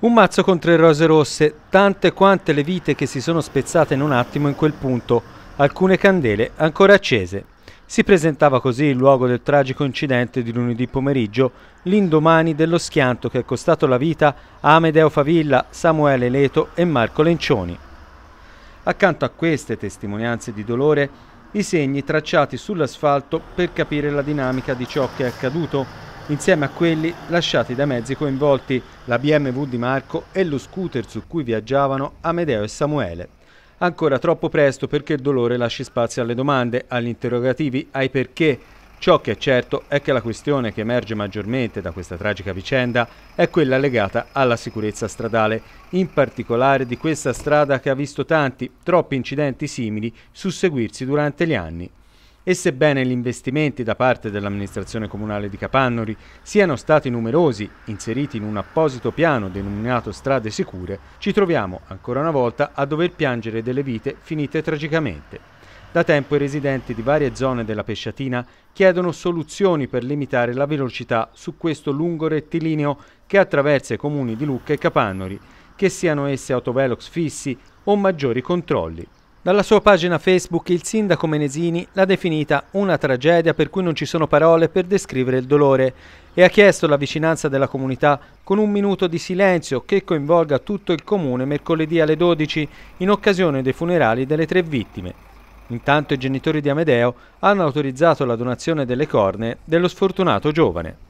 Un mazzo con tre rose rosse, tante quante le vite che si sono spezzate in un attimo in quel punto, alcune candele ancora accese. Si presentava così il luogo del tragico incidente di lunedì pomeriggio, l'indomani dello schianto che ha costato la vita a Amedeo Favilla, Samuele Leto e Marco Lencioni. Accanto a queste testimonianze di dolore, i segni tracciati sull'asfalto per capire la dinamica di ciò che è accaduto insieme a quelli lasciati dai mezzi coinvolti, la BMW di Marco e lo scooter su cui viaggiavano Amedeo e Samuele. Ancora troppo presto perché il dolore lasci spazio alle domande, agli interrogativi, ai perché. Ciò che è certo è che la questione che emerge maggiormente da questa tragica vicenda è quella legata alla sicurezza stradale, in particolare di questa strada che ha visto tanti, troppi incidenti simili susseguirsi durante gli anni. E sebbene gli investimenti da parte dell'amministrazione comunale di Capannori siano stati numerosi, inseriti in un apposito piano denominato Strade Sicure, ci troviamo ancora una volta a dover piangere delle vite finite tragicamente. Da tempo i residenti di varie zone della Pesciatina chiedono soluzioni per limitare la velocità su questo lungo rettilineo che attraversa i comuni di Lucca e Capannori, che siano esse autovelox fissi o maggiori controlli. Dalla sua pagina Facebook il sindaco Menesini l'ha definita una tragedia per cui non ci sono parole per descrivere il dolore e ha chiesto la vicinanza della comunità con un minuto di silenzio che coinvolga tutto il comune mercoledì alle 12 in occasione dei funerali delle tre vittime. Intanto i genitori di Amedeo hanno autorizzato la donazione delle corne dello sfortunato giovane.